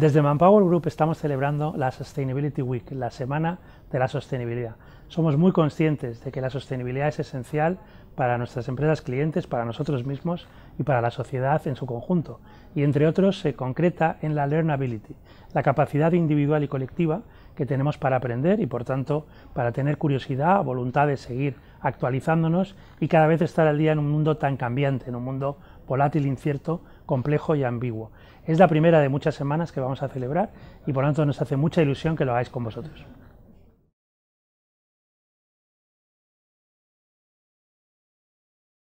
Desde Manpower Group estamos celebrando la Sustainability Week, la Semana de la Sostenibilidad. Somos muy conscientes de que la sostenibilidad es esencial para nuestras empresas clientes, para nosotros mismos y para la sociedad en su conjunto. Y entre otros se concreta en la learnability, la capacidad individual y colectiva que tenemos para aprender y por tanto para tener curiosidad, voluntad de seguir actualizándonos y cada vez estar al día en un mundo tan cambiante, en un mundo volátil, e incierto, complejo y ambiguo. Es la primera de muchas semanas que vamos a celebrar y por lo tanto nos hace mucha ilusión que lo hagáis con vosotros.